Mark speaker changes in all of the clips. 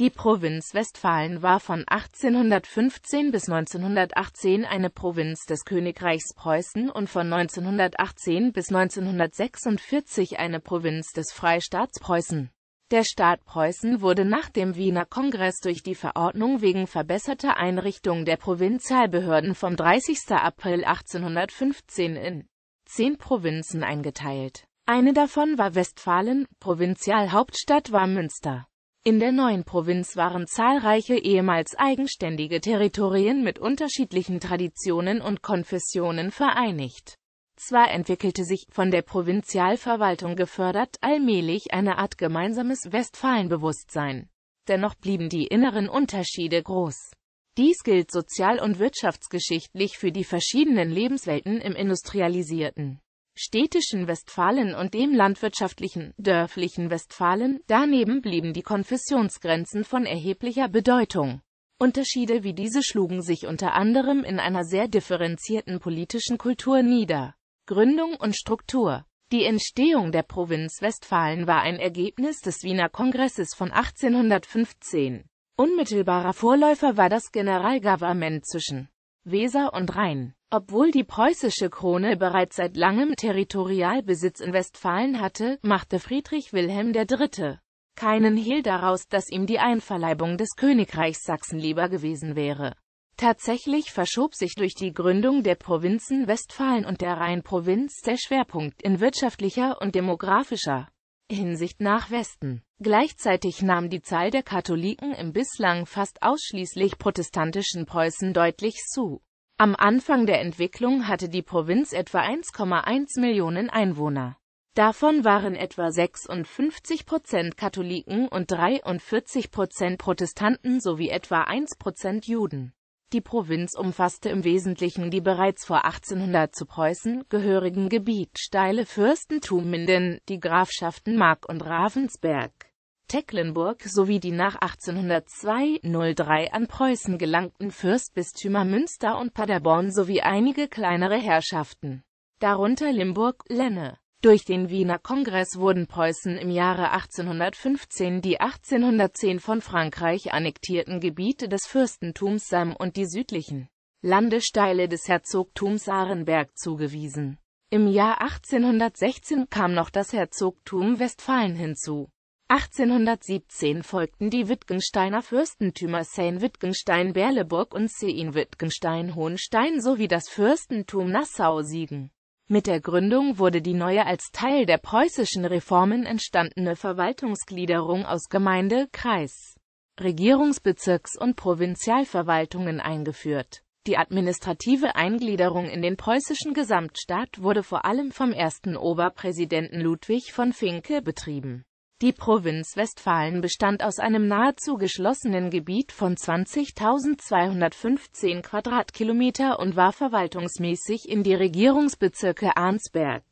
Speaker 1: Die Provinz Westfalen war von 1815 bis 1918 eine Provinz des Königreichs Preußen und von 1918 bis 1946 eine Provinz des Freistaats Preußen. Der Staat Preußen wurde nach dem Wiener Kongress durch die Verordnung wegen verbesserter Einrichtung der Provinzialbehörden vom 30. April 1815 in zehn Provinzen eingeteilt. Eine davon war Westfalen, Provinzialhauptstadt war Münster. In der neuen Provinz waren zahlreiche ehemals eigenständige Territorien mit unterschiedlichen Traditionen und Konfessionen vereinigt. Zwar entwickelte sich, von der Provinzialverwaltung gefördert, allmählich eine Art gemeinsames Westfalenbewusstsein. Dennoch blieben die inneren Unterschiede groß. Dies gilt sozial- und wirtschaftsgeschichtlich für die verschiedenen Lebenswelten im industrialisierten städtischen Westfalen und dem landwirtschaftlichen, dörflichen Westfalen, daneben blieben die Konfessionsgrenzen von erheblicher Bedeutung. Unterschiede wie diese schlugen sich unter anderem in einer sehr differenzierten politischen Kultur nieder. Gründung und Struktur Die Entstehung der Provinz Westfalen war ein Ergebnis des Wiener Kongresses von 1815. Unmittelbarer Vorläufer war das Generalgouvernement zwischen Weser und Rhein. Obwohl die preußische Krone bereits seit langem Territorialbesitz in Westfalen hatte, machte Friedrich Wilhelm III. keinen Hehl daraus, dass ihm die Einverleibung des Königreichs Sachsen lieber gewesen wäre. Tatsächlich verschob sich durch die Gründung der Provinzen Westfalen und der Rheinprovinz der Schwerpunkt in wirtschaftlicher und demografischer Hinsicht nach Westen. Gleichzeitig nahm die Zahl der Katholiken im bislang fast ausschließlich protestantischen Preußen deutlich zu. Am Anfang der Entwicklung hatte die Provinz etwa 1,1 Millionen Einwohner. Davon waren etwa 56 Prozent Katholiken und 43 Prozent Protestanten sowie etwa 1 Prozent Juden. Die Provinz umfasste im Wesentlichen die bereits vor 1800 zu Preußen gehörigen Gebiet steile Fürstentümenden, die Grafschaften Mark und Ravensberg. Tecklenburg sowie die nach 1802-03 an Preußen gelangten Fürstbistümer Münster und Paderborn sowie einige kleinere Herrschaften, darunter Limburg, Lenne. Durch den Wiener Kongress wurden Preußen im Jahre 1815 die 1810 von Frankreich annektierten Gebiete des Fürstentums Sam und die südlichen Landesteile des Herzogtums Arenberg zugewiesen. Im Jahr 1816 kam noch das Herzogtum Westfalen hinzu. 1817 folgten die Wittgensteiner Fürstentümer Sein wittgenstein berleburg und Sein wittgenstein hohenstein sowie das Fürstentum Nassau-Siegen. Mit der Gründung wurde die neue als Teil der preußischen Reformen entstandene Verwaltungsgliederung aus Gemeinde, Kreis, Regierungsbezirks und Provinzialverwaltungen eingeführt. Die administrative Eingliederung in den preußischen Gesamtstaat wurde vor allem vom ersten Oberpräsidenten Ludwig von Finke betrieben die Provinz Westfalen bestand aus einem nahezu geschlossenen Gebiet von 20.215 Quadratkilometer und war verwaltungsmäßig in die Regierungsbezirke Arnsberg,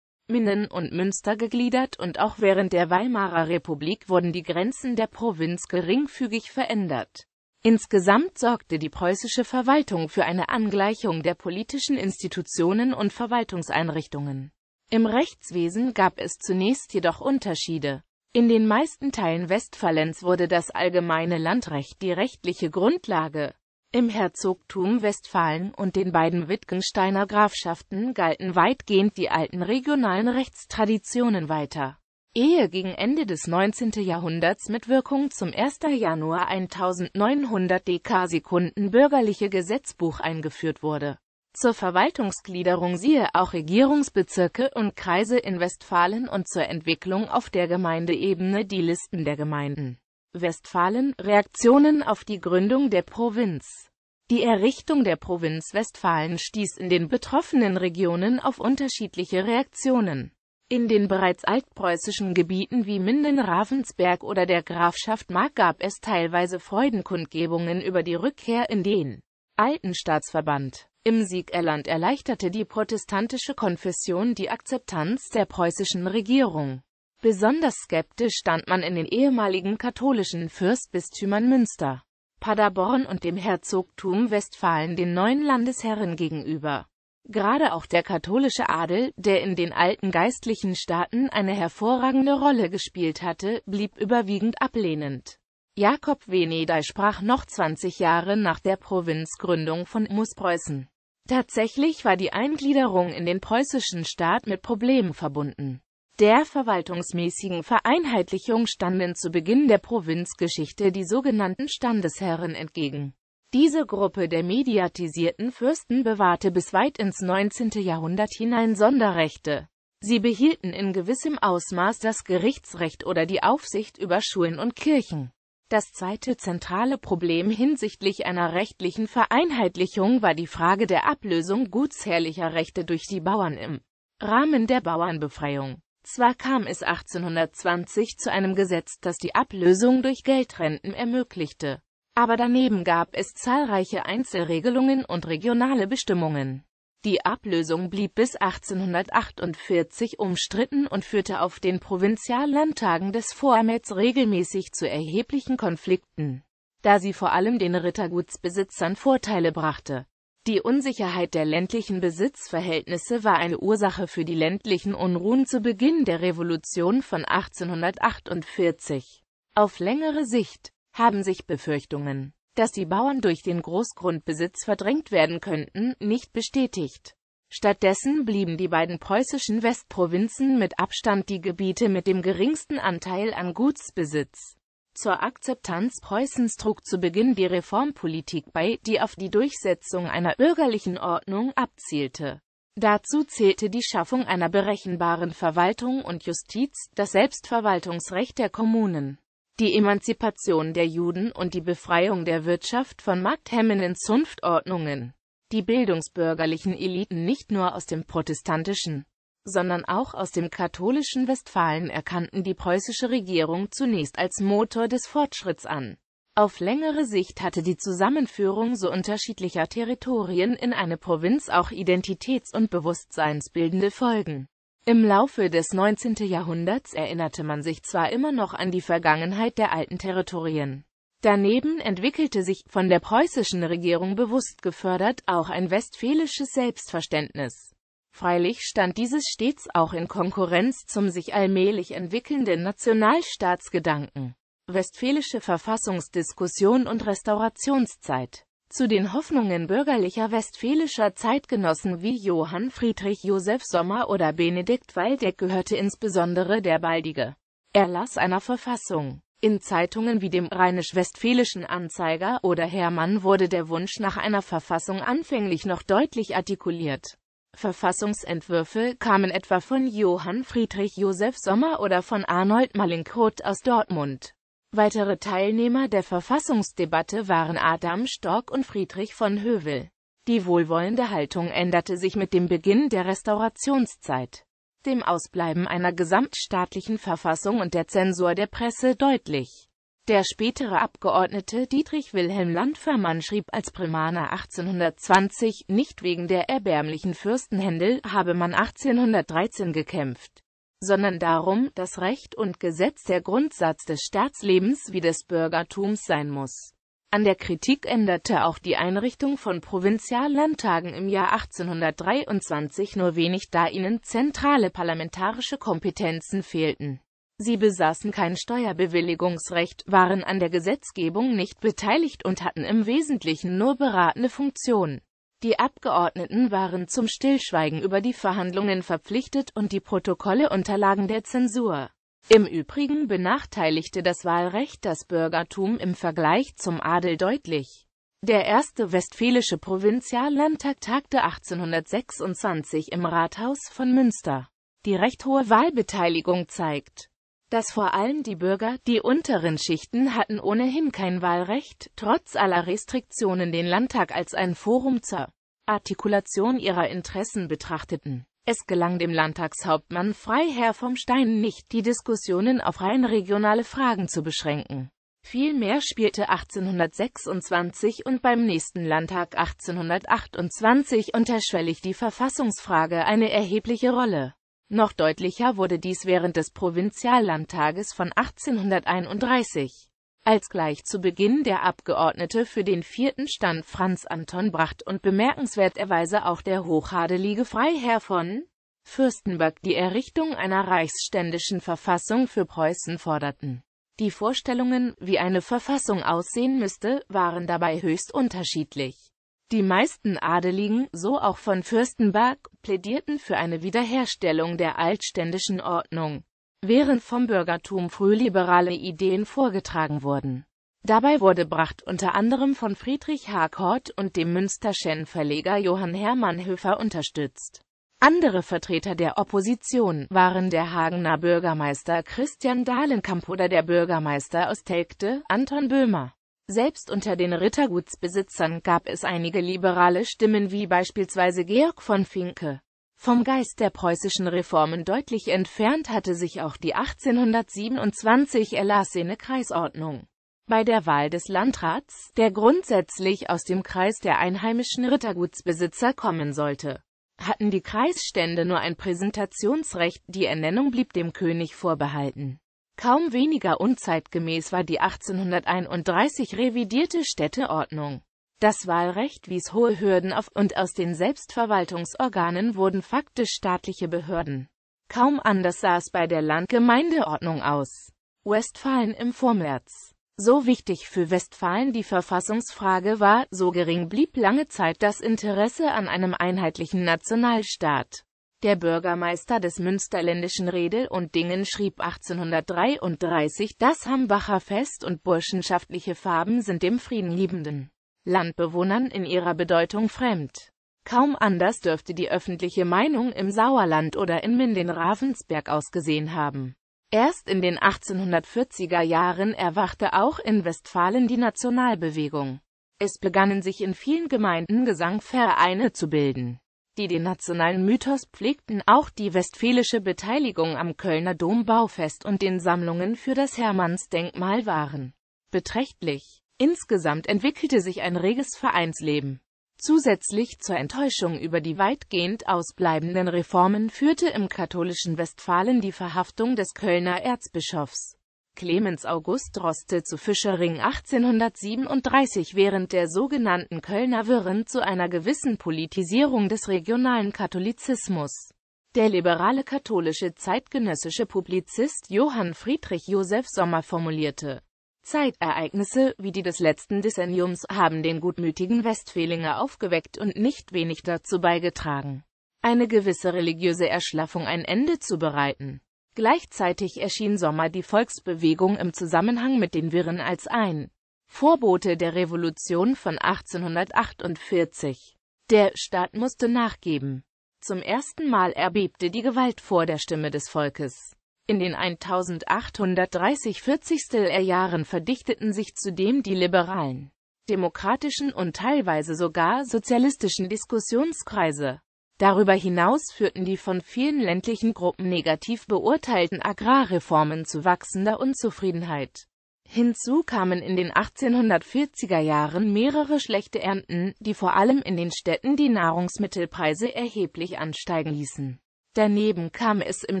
Speaker 1: Minden und Münster gegliedert und auch während der Weimarer Republik wurden die Grenzen der Provinz geringfügig verändert. Insgesamt sorgte die preußische Verwaltung für eine Angleichung der politischen Institutionen und Verwaltungseinrichtungen. Im Rechtswesen gab es zunächst jedoch Unterschiede. In den meisten Teilen Westfalens wurde das allgemeine Landrecht die rechtliche Grundlage. Im Herzogtum Westfalen und den beiden Wittgensteiner Grafschaften galten weitgehend die alten regionalen Rechtstraditionen weiter. Ehe gegen Ende des 19. Jahrhunderts mit Wirkung zum 1. Januar 1900 DK sekunden bürgerliche Gesetzbuch eingeführt wurde zur Verwaltungsgliederung siehe auch Regierungsbezirke und Kreise in Westfalen und zur Entwicklung auf der Gemeindeebene die Listen der Gemeinden. Westfalen – Reaktionen auf die Gründung der Provinz Die Errichtung der Provinz Westfalen stieß in den betroffenen Regionen auf unterschiedliche Reaktionen. In den bereits altpreußischen Gebieten wie Minden-Ravensberg oder der Grafschaft Mark gab es teilweise Freudenkundgebungen über die Rückkehr in den alten Staatsverband. Im Sieg Erland erleichterte die protestantische Konfession die Akzeptanz der preußischen Regierung. Besonders skeptisch stand man in den ehemaligen katholischen Fürstbistümern Münster, Paderborn und dem Herzogtum Westfalen den neuen Landesherren gegenüber. Gerade auch der katholische Adel, der in den alten geistlichen Staaten eine hervorragende Rolle gespielt hatte, blieb überwiegend ablehnend. Jakob Venedey sprach noch 20 Jahre nach der Provinzgründung von Ostpreußen. Tatsächlich war die Eingliederung in den preußischen Staat mit Problemen verbunden. Der verwaltungsmäßigen Vereinheitlichung standen zu Beginn der Provinzgeschichte die sogenannten Standesherren entgegen. Diese Gruppe der mediatisierten Fürsten bewahrte bis weit ins 19. Jahrhundert hinein Sonderrechte. Sie behielten in gewissem Ausmaß das Gerichtsrecht oder die Aufsicht über Schulen und Kirchen. Das zweite zentrale Problem hinsichtlich einer rechtlichen Vereinheitlichung war die Frage der Ablösung gutsherrlicher Rechte durch die Bauern im Rahmen der Bauernbefreiung. Zwar kam es 1820 zu einem Gesetz, das die Ablösung durch Geldrenten ermöglichte, aber daneben gab es zahlreiche Einzelregelungen und regionale Bestimmungen. Die Ablösung blieb bis 1848 umstritten und führte auf den Provinziallandtagen des Vormärz regelmäßig zu erheblichen Konflikten, da sie vor allem den Rittergutsbesitzern Vorteile brachte. Die Unsicherheit der ländlichen Besitzverhältnisse war eine Ursache für die ländlichen Unruhen zu Beginn der Revolution von 1848. Auf längere Sicht haben sich Befürchtungen dass die Bauern durch den Großgrundbesitz verdrängt werden könnten, nicht bestätigt. Stattdessen blieben die beiden preußischen Westprovinzen mit Abstand die Gebiete mit dem geringsten Anteil an Gutsbesitz. Zur Akzeptanz Preußens trug zu Beginn die Reformpolitik bei, die auf die Durchsetzung einer bürgerlichen Ordnung abzielte. Dazu zählte die Schaffung einer berechenbaren Verwaltung und Justiz, das Selbstverwaltungsrecht der Kommunen die Emanzipation der Juden und die Befreiung der Wirtschaft von markthemmenden Zunftordnungen. Die bildungsbürgerlichen Eliten nicht nur aus dem protestantischen, sondern auch aus dem katholischen Westfalen erkannten die preußische Regierung zunächst als Motor des Fortschritts an. Auf längere Sicht hatte die Zusammenführung so unterschiedlicher Territorien in eine Provinz auch identitäts- und bewusstseinsbildende Folgen. Im Laufe des 19. Jahrhunderts erinnerte man sich zwar immer noch an die Vergangenheit der alten Territorien. Daneben entwickelte sich, von der preußischen Regierung bewusst gefördert, auch ein westfälisches Selbstverständnis. Freilich stand dieses stets auch in Konkurrenz zum sich allmählich entwickelnden Nationalstaatsgedanken. Westfälische Verfassungsdiskussion und Restaurationszeit zu den Hoffnungen bürgerlicher westfälischer Zeitgenossen wie Johann Friedrich Josef Sommer oder Benedikt Waldeck gehörte insbesondere der baldige Erlass einer Verfassung. In Zeitungen wie dem Rheinisch-Westfälischen Anzeiger oder Hermann wurde der Wunsch nach einer Verfassung anfänglich noch deutlich artikuliert. Verfassungsentwürfe kamen etwa von Johann Friedrich Josef Sommer oder von Arnold Malinkroth aus Dortmund. Weitere Teilnehmer der Verfassungsdebatte waren Adam Stork und Friedrich von Hövel. Die wohlwollende Haltung änderte sich mit dem Beginn der Restaurationszeit, dem Ausbleiben einer gesamtstaatlichen Verfassung und der Zensur der Presse deutlich. Der spätere Abgeordnete Dietrich Wilhelm Landfermann schrieb als Primaner 1820, nicht wegen der erbärmlichen Fürstenhändel habe man 1813 gekämpft sondern darum, dass Recht und Gesetz der Grundsatz des Staatslebens wie des Bürgertums sein muss. An der Kritik änderte auch die Einrichtung von Provinziallandtagen im Jahr 1823 nur wenig, da ihnen zentrale parlamentarische Kompetenzen fehlten. Sie besaßen kein Steuerbewilligungsrecht, waren an der Gesetzgebung nicht beteiligt und hatten im Wesentlichen nur beratende Funktionen. Die Abgeordneten waren zum Stillschweigen über die Verhandlungen verpflichtet und die Protokolle unterlagen der Zensur. Im Übrigen benachteiligte das Wahlrecht das Bürgertum im Vergleich zum Adel deutlich. Der erste westfälische Provinziallandtag tagte 1826 im Rathaus von Münster. Die recht hohe Wahlbeteiligung zeigt, dass vor allem die Bürger, die unteren Schichten hatten ohnehin kein Wahlrecht, trotz aller Restriktionen den Landtag als ein Forum zur Artikulation ihrer Interessen betrachteten. Es gelang dem Landtagshauptmann Freiherr vom Stein nicht, die Diskussionen auf rein regionale Fragen zu beschränken. Vielmehr spielte 1826 und beim nächsten Landtag 1828 unterschwellig die Verfassungsfrage eine erhebliche Rolle. Noch deutlicher wurde dies während des Provinziallandtages von 1831 als gleich zu Beginn der Abgeordnete für den vierten Stand Franz Anton Bracht und bemerkenswerterweise auch der hochadelige Freiherr von Fürstenberg die Errichtung einer reichsständischen Verfassung für Preußen forderten. Die Vorstellungen, wie eine Verfassung aussehen müsste, waren dabei höchst unterschiedlich. Die meisten Adeligen, so auch von Fürstenberg, plädierten für eine Wiederherstellung der altständischen Ordnung, während vom Bürgertum frühliberale Ideen vorgetragen wurden. Dabei wurde Bracht unter anderem von Friedrich Harcourt und dem Münsterschen Verleger Johann Hermann Höfer unterstützt. Andere Vertreter der Opposition waren der Hagener Bürgermeister Christian Dahlenkamp oder der Bürgermeister aus Telgte, Anton Böhmer. Selbst unter den Rittergutsbesitzern gab es einige liberale Stimmen wie beispielsweise Georg von Finke. Vom Geist der preußischen Reformen deutlich entfernt hatte sich auch die 1827 erlassene Kreisordnung. Bei der Wahl des Landrats, der grundsätzlich aus dem Kreis der einheimischen Rittergutsbesitzer kommen sollte, hatten die Kreisstände nur ein Präsentationsrecht, die Ernennung blieb dem König vorbehalten. Kaum weniger unzeitgemäß war die 1831 revidierte Städteordnung. Das Wahlrecht wies hohe Hürden auf und aus den Selbstverwaltungsorganen wurden faktisch staatliche Behörden. Kaum anders sah es bei der Landgemeindeordnung aus. Westfalen im Vormärz. So wichtig für Westfalen die Verfassungsfrage war, so gering blieb lange Zeit das Interesse an einem einheitlichen Nationalstaat. Der Bürgermeister des münsterländischen Redel und Dingen schrieb 1833, das Hambacher Fest und burschenschaftliche Farben sind dem friedenliebenden Landbewohnern in ihrer Bedeutung fremd. Kaum anders dürfte die öffentliche Meinung im Sauerland oder in Minden-Ravensberg ausgesehen haben. Erst in den 1840er Jahren erwachte auch in Westfalen die Nationalbewegung. Es begannen sich in vielen Gemeinden Gesangvereine zu bilden die den nationalen Mythos pflegten, auch die westfälische Beteiligung am Kölner Dombaufest und den Sammlungen für das Hermannsdenkmal waren beträchtlich. Insgesamt entwickelte sich ein reges Vereinsleben. Zusätzlich zur Enttäuschung über die weitgehend ausbleibenden Reformen führte im katholischen Westfalen die Verhaftung des Kölner Erzbischofs Clemens August Droste zu Fischering 1837 während der sogenannten Kölner Wirren zu einer gewissen Politisierung des regionalen Katholizismus. Der liberale katholische zeitgenössische Publizist Johann Friedrich Josef Sommer formulierte, Zeitereignisse, wie die des letzten Dezenniums, haben den gutmütigen Westfälinger aufgeweckt und nicht wenig dazu beigetragen, eine gewisse religiöse Erschlaffung ein Ende zu bereiten. Gleichzeitig erschien Sommer die Volksbewegung im Zusammenhang mit den Wirren als ein Vorbote der Revolution von 1848. Der Staat musste nachgeben. Zum ersten Mal erbebte die Gewalt vor der Stimme des Volkes. In den 1830-40er Jahren verdichteten sich zudem die liberalen, demokratischen und teilweise sogar sozialistischen Diskussionskreise. Darüber hinaus führten die von vielen ländlichen Gruppen negativ beurteilten Agrarreformen zu wachsender Unzufriedenheit. Hinzu kamen in den 1840er Jahren mehrere schlechte Ernten, die vor allem in den Städten die Nahrungsmittelpreise erheblich ansteigen ließen. Daneben kam es im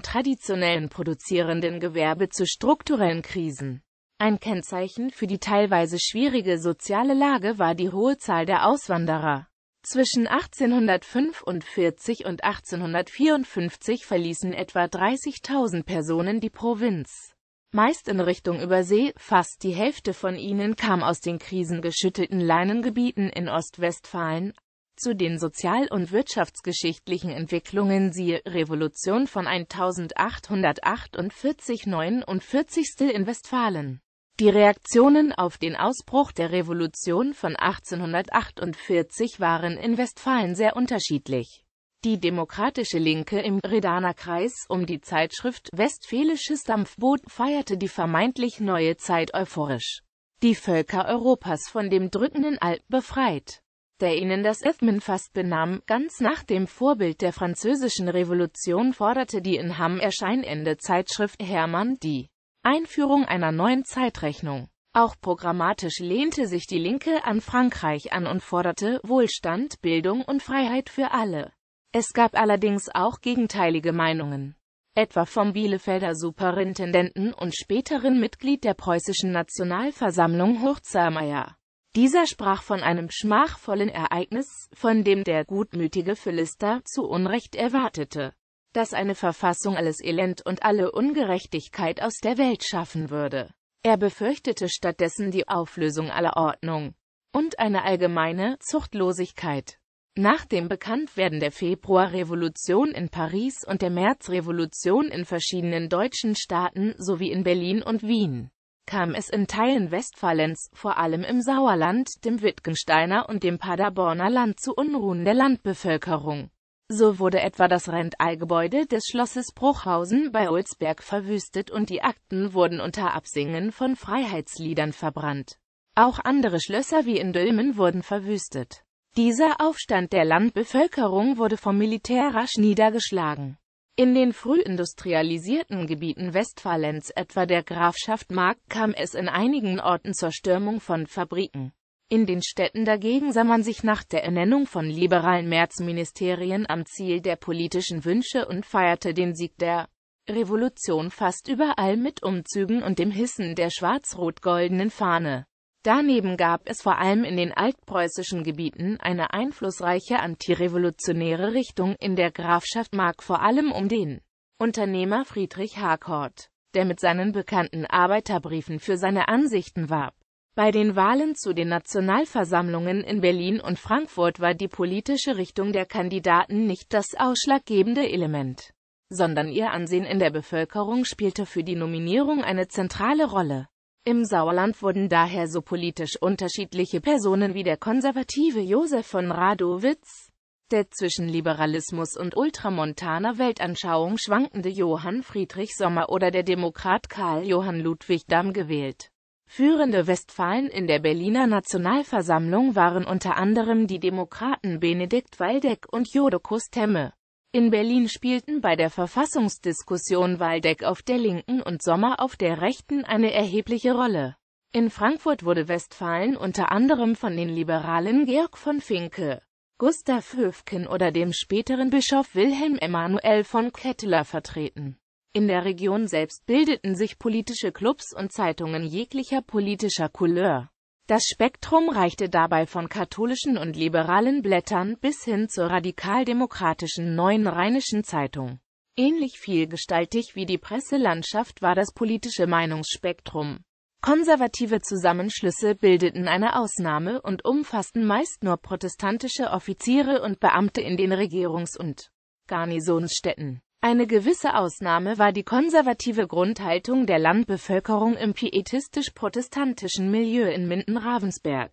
Speaker 1: traditionellen produzierenden Gewerbe zu strukturellen Krisen. Ein Kennzeichen für die teilweise schwierige soziale Lage war die hohe Zahl der Auswanderer. Zwischen 1845 und 1854 verließen etwa 30.000 Personen die Provinz. Meist in Richtung Übersee, fast die Hälfte von ihnen kam aus den krisengeschüttelten Leinengebieten in Ostwestfalen. Zu den sozial- und wirtschaftsgeschichtlichen Entwicklungen siehe Revolution von 1848-49 in Westfalen. Die Reaktionen auf den Ausbruch der Revolution von 1848 waren in Westfalen sehr unterschiedlich. Die Demokratische Linke im Redaner Kreis um die Zeitschrift Westfälisches Dampfboot feierte die vermeintlich neue Zeit euphorisch. Die Völker Europas von dem drückenden Alp befreit, der ihnen das Öffnen fast benahm, ganz nach dem Vorbild der französischen Revolution forderte die in Hamm erscheinende Zeitschrift Hermann die Einführung einer neuen Zeitrechnung. Auch programmatisch lehnte sich die Linke an Frankreich an und forderte Wohlstand, Bildung und Freiheit für alle. Es gab allerdings auch gegenteilige Meinungen. Etwa vom Bielefelder Superintendenten und späteren Mitglied der preußischen Nationalversammlung Hochzermeier. Dieser sprach von einem schmachvollen Ereignis, von dem der gutmütige Philister zu Unrecht erwartete dass eine Verfassung alles Elend und alle Ungerechtigkeit aus der Welt schaffen würde. Er befürchtete stattdessen die Auflösung aller Ordnung und eine allgemeine Zuchtlosigkeit. Nach dem Bekanntwerden der Februarrevolution in Paris und der Märzrevolution in verschiedenen deutschen Staaten sowie in Berlin und Wien kam es in Teilen Westfalens, vor allem im Sauerland, dem Wittgensteiner und dem Paderborner Land zu Unruhen der Landbevölkerung. So wurde etwa das Rentallgebäude des Schlosses Bruchhausen bei Olsberg verwüstet und die Akten wurden unter Absingen von Freiheitsliedern verbrannt. Auch andere Schlösser wie in Dülmen wurden verwüstet. Dieser Aufstand der Landbevölkerung wurde vom Militär rasch niedergeschlagen. In den frühindustrialisierten Gebieten Westfalens, etwa der Grafschaft Mark, kam es in einigen Orten zur Stürmung von Fabriken. In den Städten dagegen sah man sich nach der Ernennung von liberalen Märzministerien am Ziel der politischen Wünsche und feierte den Sieg der Revolution fast überall mit Umzügen und dem Hissen der schwarz-rot-goldenen Fahne. Daneben gab es vor allem in den altpreußischen Gebieten eine einflussreiche antirevolutionäre Richtung, in der Grafschaft Mark vor allem um den Unternehmer Friedrich Harcourt, der mit seinen bekannten Arbeiterbriefen für seine Ansichten warb. Bei den Wahlen zu den Nationalversammlungen in Berlin und Frankfurt war die politische Richtung der Kandidaten nicht das ausschlaggebende Element, sondern ihr Ansehen in der Bevölkerung spielte für die Nominierung eine zentrale Rolle. Im Sauerland wurden daher so politisch unterschiedliche Personen wie der konservative Josef von Radowitz, der zwischen Liberalismus und ultramontaner Weltanschauung schwankende Johann Friedrich Sommer oder der Demokrat Karl Johann Ludwig Damm gewählt. Führende Westfalen in der Berliner Nationalversammlung waren unter anderem die Demokraten Benedikt Waldeck und Jodokus Temme. In Berlin spielten bei der Verfassungsdiskussion Waldeck auf der linken und Sommer auf der rechten eine erhebliche Rolle. In Frankfurt wurde Westfalen unter anderem von den Liberalen Georg von Finke, Gustav Höfken oder dem späteren Bischof Wilhelm Emanuel von Ketteler vertreten. In der Region selbst bildeten sich politische Clubs und Zeitungen jeglicher politischer Couleur. Das Spektrum reichte dabei von katholischen und liberalen Blättern bis hin zur radikaldemokratischen Neuen Rheinischen Zeitung. Ähnlich vielgestaltig wie die Presselandschaft war das politische Meinungsspektrum. Konservative Zusammenschlüsse bildeten eine Ausnahme und umfassten meist nur protestantische Offiziere und Beamte in den Regierungs- und Garnisonsstädten. Eine gewisse Ausnahme war die konservative Grundhaltung der Landbevölkerung im pietistisch-protestantischen Milieu in Minden-Ravensberg.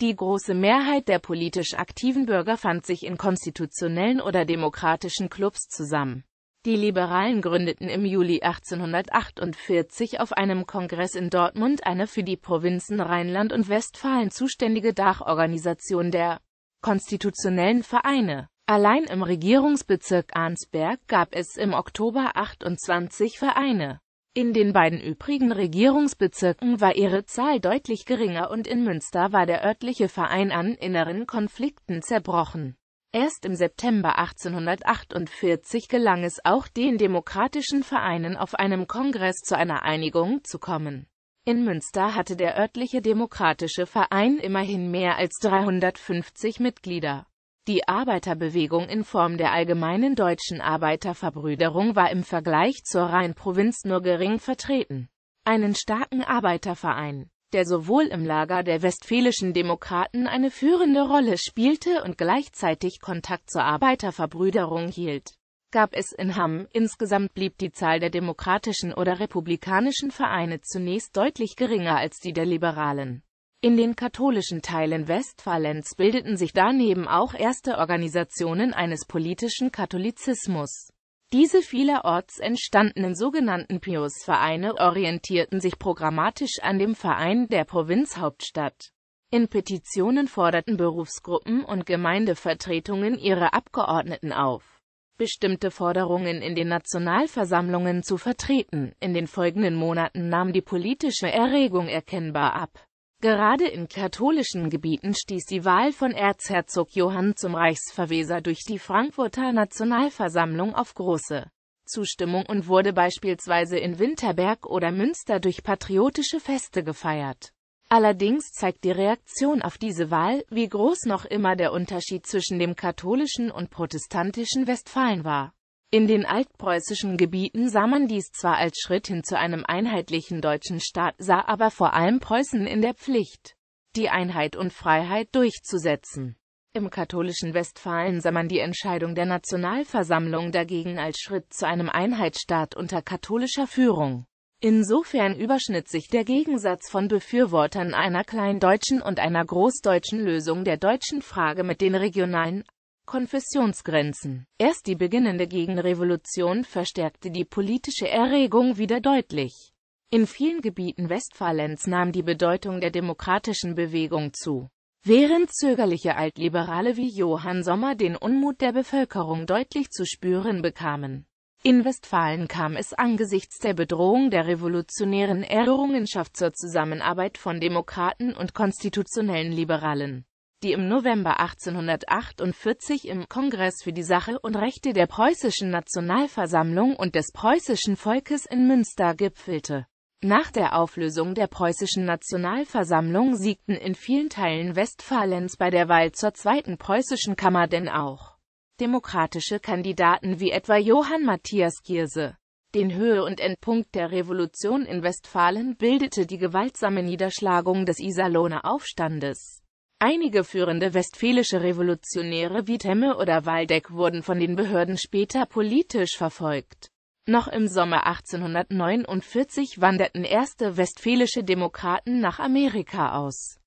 Speaker 1: Die große Mehrheit der politisch aktiven Bürger fand sich in konstitutionellen oder demokratischen Clubs zusammen. Die Liberalen gründeten im Juli 1848 auf einem Kongress in Dortmund eine für die Provinzen Rheinland und Westfalen zuständige Dachorganisation der konstitutionellen Vereine Allein im Regierungsbezirk Arnsberg gab es im Oktober 28 Vereine. In den beiden übrigen Regierungsbezirken war ihre Zahl deutlich geringer und in Münster war der örtliche Verein an inneren Konflikten zerbrochen. Erst im September 1848 gelang es auch den demokratischen Vereinen auf einem Kongress zu einer Einigung zu kommen. In Münster hatte der örtliche demokratische Verein immerhin mehr als 350 Mitglieder. Die Arbeiterbewegung in Form der allgemeinen deutschen Arbeiterverbrüderung war im Vergleich zur Rheinprovinz nur gering vertreten. Einen starken Arbeiterverein, der sowohl im Lager der westfälischen Demokraten eine führende Rolle spielte und gleichzeitig Kontakt zur Arbeiterverbrüderung hielt, gab es in Hamm. Insgesamt blieb die Zahl der demokratischen oder republikanischen Vereine zunächst deutlich geringer als die der liberalen. In den katholischen Teilen Westfalens bildeten sich daneben auch erste Organisationen eines politischen Katholizismus. Diese vielerorts entstandenen sogenannten Pius-Vereine orientierten sich programmatisch an dem Verein der Provinzhauptstadt. In Petitionen forderten Berufsgruppen und Gemeindevertretungen ihre Abgeordneten auf, bestimmte Forderungen in den Nationalversammlungen zu vertreten. In den folgenden Monaten nahm die politische Erregung erkennbar ab. Gerade in katholischen Gebieten stieß die Wahl von Erzherzog Johann zum Reichsverweser durch die Frankfurter Nationalversammlung auf große Zustimmung und wurde beispielsweise in Winterberg oder Münster durch patriotische Feste gefeiert. Allerdings zeigt die Reaktion auf diese Wahl, wie groß noch immer der Unterschied zwischen dem katholischen und protestantischen Westfalen war. In den altpreußischen Gebieten sah man dies zwar als Schritt hin zu einem einheitlichen deutschen Staat, sah aber vor allem Preußen in der Pflicht, die Einheit und Freiheit durchzusetzen. Im katholischen Westfalen sah man die Entscheidung der Nationalversammlung dagegen als Schritt zu einem Einheitsstaat unter katholischer Führung. Insofern überschnitt sich der Gegensatz von Befürwortern einer kleindeutschen und einer großdeutschen Lösung der deutschen Frage mit den regionalen Konfessionsgrenzen. Erst die beginnende Gegenrevolution verstärkte die politische Erregung wieder deutlich. In vielen Gebieten Westfalens nahm die Bedeutung der demokratischen Bewegung zu. Während zögerliche Altliberale wie Johann Sommer den Unmut der Bevölkerung deutlich zu spüren bekamen. In Westfalen kam es angesichts der Bedrohung der revolutionären Errungenschaft zur Zusammenarbeit von Demokraten und konstitutionellen Liberalen die im November 1848 im Kongress für die Sache und Rechte der preußischen Nationalversammlung und des preußischen Volkes in Münster gipfelte. Nach der Auflösung der preußischen Nationalversammlung siegten in vielen Teilen Westfalens bei der Wahl zur zweiten preußischen Kammer denn auch demokratische Kandidaten wie etwa Johann Matthias Gierse. Den Höhe- und Endpunkt der Revolution in Westfalen bildete die gewaltsame Niederschlagung des Iserlohner Aufstandes. Einige führende westfälische Revolutionäre wie Temme oder Waldeck wurden von den Behörden später politisch verfolgt. Noch im Sommer 1849 wanderten erste westfälische Demokraten nach Amerika aus